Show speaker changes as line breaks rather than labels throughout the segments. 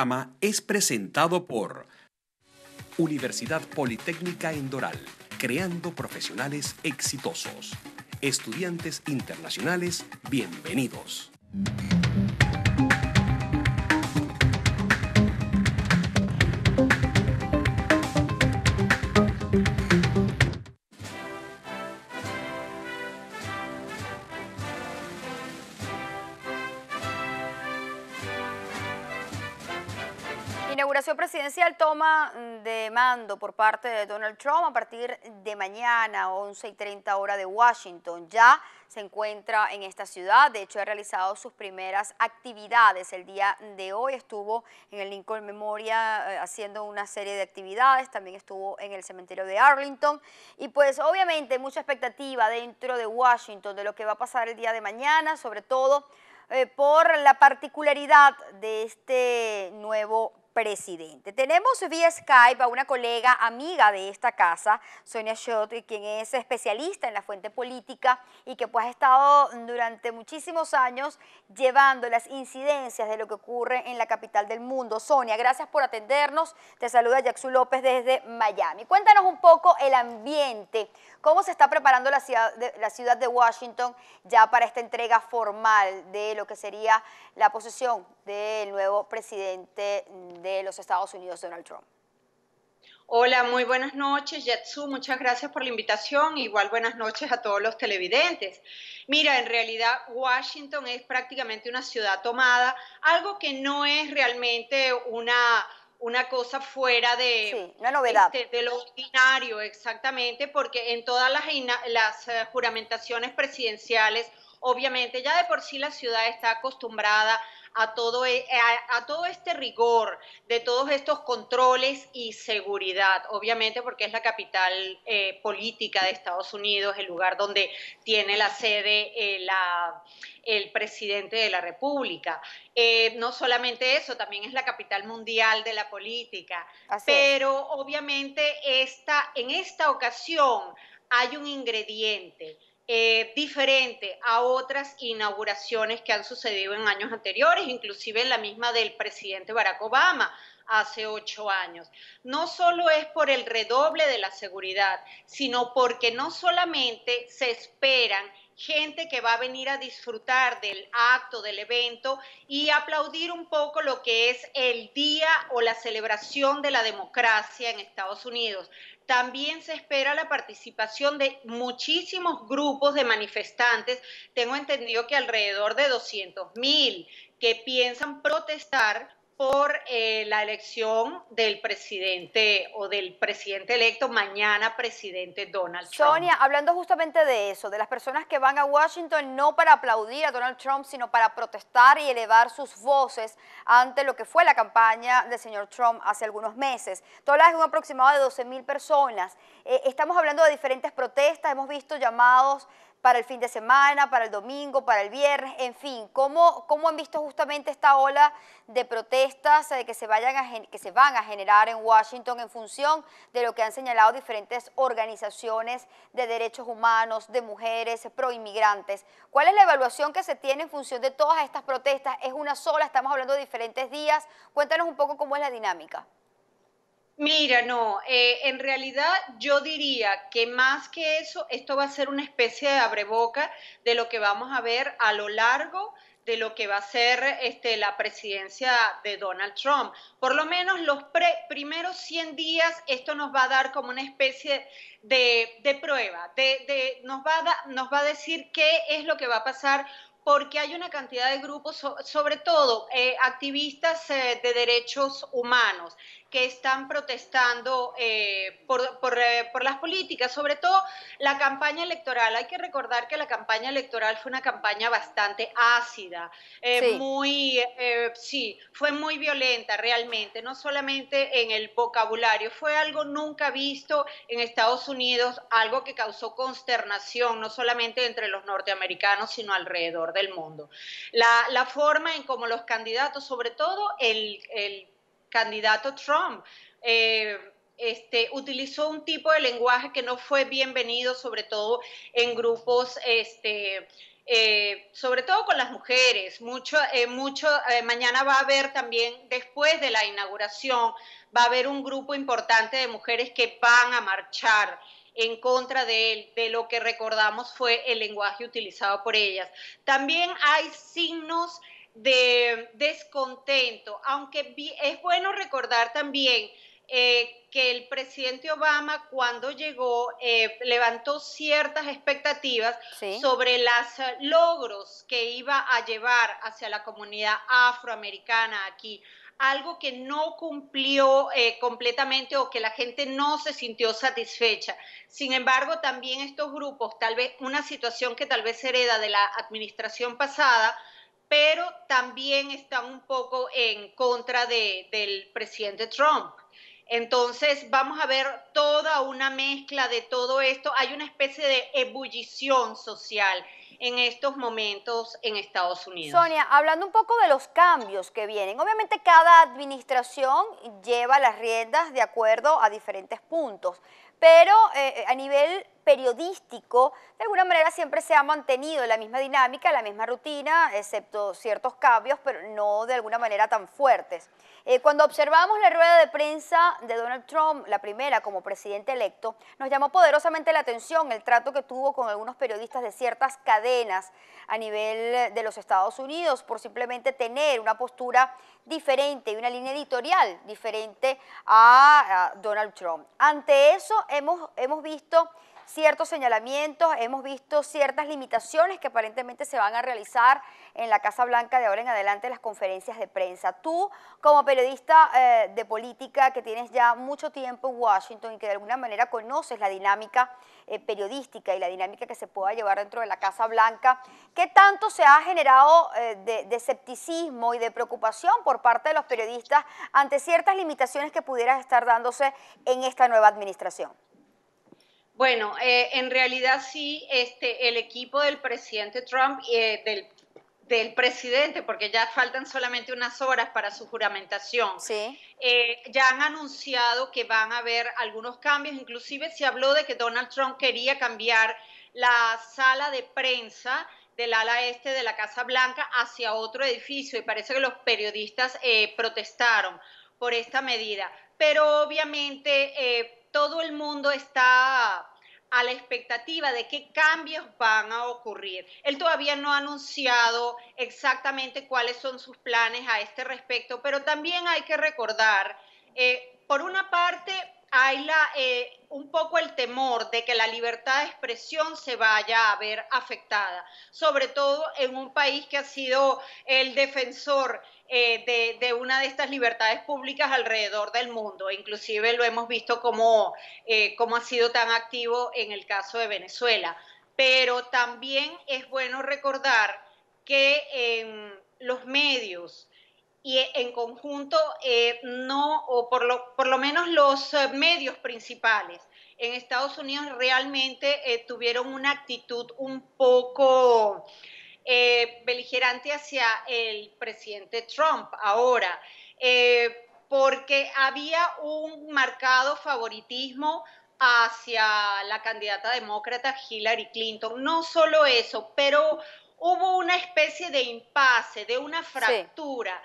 programa es presentado por Universidad Politécnica en Doral, creando profesionales exitosos. Estudiantes internacionales, bienvenidos. presidencial toma mm, de mando por parte de Donald Trump a partir de mañana, 11 y 30 hora de Washington. Ya se encuentra en esta ciudad, de hecho ha realizado sus primeras actividades. El día de hoy estuvo en el Lincoln Memorial eh, haciendo una serie de actividades, también estuvo en el cementerio de Arlington y pues obviamente mucha expectativa dentro de Washington de lo que va a pasar el día de mañana, sobre todo eh, por la particularidad de este nuevo presidente. Tenemos vía Skype a una colega amiga de esta casa, Sonia Schott, quien es especialista en la fuente política y que pues ha estado durante muchísimos años llevando las incidencias de lo que ocurre en la capital del mundo. Sonia, gracias por atendernos. Te saluda Jackson López desde Miami. Cuéntanos un poco el ambiente, cómo se está preparando la ciudad de, la ciudad de Washington ya para esta entrega formal de lo que sería la posesión del nuevo presidente
de los Estados Unidos, Donald Trump. Hola, muy buenas noches, Yatsu. Muchas gracias por la invitación. Igual buenas noches a todos los televidentes. Mira, en realidad Washington es prácticamente una ciudad tomada, algo que no es realmente una, una cosa fuera de, este, lo ordinario, exactamente, porque en todas las, las eh, juramentaciones presidenciales, obviamente ya de por sí la ciudad está acostumbrada a todo, e, a, todo este rigor de todos estos controles y seguridad, obviamente porque es la capital eh, política de Estados Unidos, el lugar donde tiene la sede eh, la, el presidente de la República. Eh, no solamente eso, también es la capital mundial de la política, pero obviamente esta, en esta ocasión hay un ingrediente eh, diferente a otras inauguraciones que han sucedido en años anteriores, inclusive la misma del presidente Barack Obama hace ocho años. No solo es por el redoble de la seguridad, sino porque no solamente se esperan gente que va a venir a disfrutar del acto, del evento y aplaudir un poco lo que es el día o la celebración de la democracia en Estados Unidos. También se espera la participación de muchísimos grupos de manifestantes. Tengo entendido que alrededor de 200 mil que piensan protestar por eh, la elección del presidente o del presidente electo, mañana presidente Donald Trump. Sonia,
hablando justamente de eso, de las personas que van a Washington no para aplaudir a Donald Trump, sino para protestar y elevar sus voces ante lo que fue la campaña del señor Trump hace algunos meses. Tú hablas de un aproximado de 12.000 personas. Eh, estamos hablando de diferentes protestas, hemos visto llamados para el fin de semana, para el domingo, para el viernes, en fin, ¿cómo, han visto justamente esta ola de protestas de eh, que, se vayan que se van a generar en Washington en función de lo que han señalado diferentes organizaciones de derechos humanos, de mujeres, pro inmigrantes? ¿Cuál es la evaluación que se tiene en función de todas estas protestas? ¿Es una sola? ¿Estamos hablando de diferentes días? Cuéntanos
un poco cómo es la dinámica. Mira, no, eh, en realidad yo diría que más que eso, esto va a ser una especie de abreboca de lo que vamos a ver a lo largo de lo que va a ser este, la presidencia de Donald Trump. Por lo menos los primeros 100 días, esto nos va a dar como una especie de, prueba, de, nos, va a nos va a decir qué es lo que va a pasar porque hay una cantidad de grupos, sobre todo eh, activistas eh, de derechos humanos, que están protestando eh, por, eh, por, las políticas, sobre todo la campaña electoral. Hay que recordar que la campaña electoral fue una campaña bastante ácida, eh, muy, sí, fue muy violenta realmente, no solamente en el vocabulario, fue algo nunca visto en Estados Unidos, algo que causó consternación, no solamente entre los norteamericanos, sino alrededor del mundo. La, forma en cómo los candidatos, sobre todo el candidato Trump. Eh, este, utilizó un tipo de lenguaje que no fue bienvenido, sobre todo en grupos, este, eh, sobre todo con las mujeres. Mucho, eh, mucho, mañana va a haber también, después de la inauguración, va a haber un grupo importante de mujeres que van a marchar en contra de él, de lo que recordamos fue el lenguaje utilizado por ellas. También hay signos de descontento, aunque es bueno recordar también eh, que el presidente Obama cuando llegó eh, levantó ciertas expectativas sobre los eh, logros que iba a llevar hacia la comunidad afroamericana aquí algo que no cumplió completamente o que la gente no se sintió satisfecha. Sin embargo, también estos grupos, tal vez una situación que tal vez hereda de la administración pasada, pero también están un poco en contra del presidente Trump. Entonces vamos a ver toda una mezcla de todo esto. Hay una especie de ebullición social en estos momentos en Estados Unidos. Sonia,
hablando un poco de los cambios que vienen, obviamente cada administración lleva las riendas de acuerdo a diferentes puntos, pero eh, a nivel periodístico, de alguna manera siempre se ha mantenido la misma dinámica, la misma rutina, excepto ciertos cambios, pero no de alguna manera tan fuertes. Eh, cuando observamos la rueda de prensa de Donald Trump, la primera como presidente electo, nos llamó poderosamente la atención el trato que tuvo con algunos periodistas de ciertas cadenas a nivel de los Estados Unidos por simplemente tener una postura diferente y una línea editorial diferente a, Donald Trump. Ante eso hemos, hemos visto ciertos señalamientos, hemos visto ciertas limitaciones que aparentemente se van a realizar en la Casa Blanca de ahora en adelante en las conferencias de prensa. Tú, como periodista eh, de política que tienes ya mucho tiempo en Washington y que de alguna manera conoces la dinámica eh, periodística y la dinámica que se pueda llevar dentro de la Casa Blanca, ¿qué tanto se ha generado eh, de, escepticismo y de preocupación por parte de los periodistas ante ciertas limitaciones que pudieran estar dándose en esta nueva administración?
Bueno, en realidad sí, este, el equipo del presidente Trump, y del del presidente, porque ya faltan solamente unas horas para su juramentación, sí. Eh, ya han anunciado que van a haber algunos cambios, inclusive se habló de que Donald Trump quería cambiar la sala de prensa del ala este de la Casa Blanca hacia otro edificio y parece que los periodistas eh, protestaron por esta medida. Pero obviamente eh, todo el mundo está a la expectativa de qué cambios van a ocurrir. Él todavía no ha anunciado exactamente cuáles son sus planes a este respecto, pero también hay que recordar, eh, por una parte, hay la, eh, un poco el temor de que la libertad de expresión se vaya a ver afectada, sobre todo en un país que ha sido el defensor eh, de, una de estas libertades públicas alrededor del mundo. Inclusive lo hemos visto como, eh, como ha sido tan activo en el caso de Venezuela. Pero también es bueno recordar que los medios y eh, en conjunto eh, no, o por lo, por lo menos los eh, medios principales en Estados Unidos realmente tuvieron una actitud un poco beligerante hacia el presidente Trump ahora, porque había un marcado favoritismo hacia la candidata demócrata Hillary Clinton. No solo eso, pero hubo una especie de impasse, de una fractura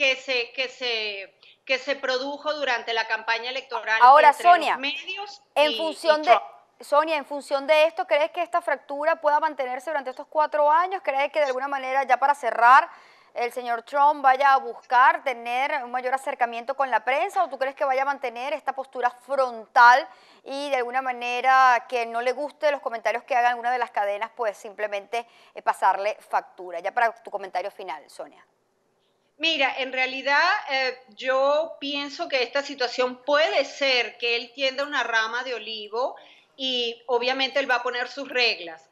que se, que se, produjo durante la campaña electoral. Ahora, entre Sonia, los medios en función de...
Sonia, en función de esto, ¿crees que esta fractura pueda mantenerse durante estos cuatro años? ¿Crees que de alguna manera, ya para cerrar, el señor Trump vaya a buscar tener un mayor acercamiento con la prensa o tú crees que vaya a mantener esta postura frontal y de alguna manera que no le guste los comentarios que haga alguna de las cadenas, pues simplemente eh, pasarle factura?
Ya para tu comentario final, Sonia. Mira, en realidad eh, yo pienso que esta situación puede ser que él tienda una rama de olivo y obviamente él va a poner sus reglas,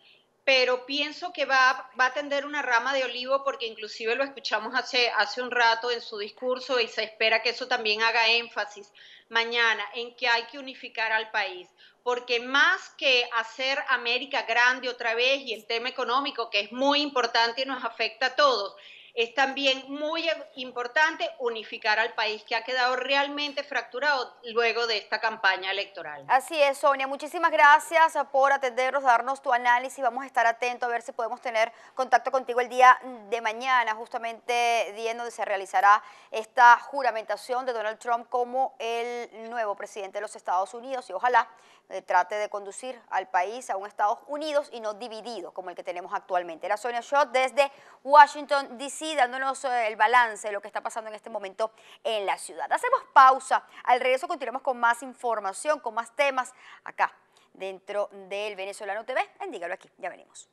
pero pienso que va, a tender una rama de olivo porque inclusive lo escuchamos hace, hace un rato en su discurso y se espera que eso también haga énfasis mañana en que hay que unificar al país, porque más que hacer América grande otra vez y el tema económico que es muy importante y nos afecta a todos, es también muy importante unificar al país que ha quedado realmente fracturado luego de esta campaña electoral. Así es, Sonia. Muchísimas
gracias por atendernos, darnos tu análisis. Vamos a estar atentos a ver si podemos tener contacto contigo el día de mañana, justamente día en donde se realizará esta juramentación de Donald Trump como el nuevo presidente de los Estados Unidos y ojalá eh, trate de conducir al país a un Estados Unidos y no dividido como el que tenemos actualmente. Era Sonia Schott desde Washington, D.C., dándonos eh, el balance de lo que está pasando en este momento en la ciudad. Hacemos pausa, al regreso continuamos con más información, con más temas acá dentro del Venezolano TV. Dígalo aquí, ya venimos.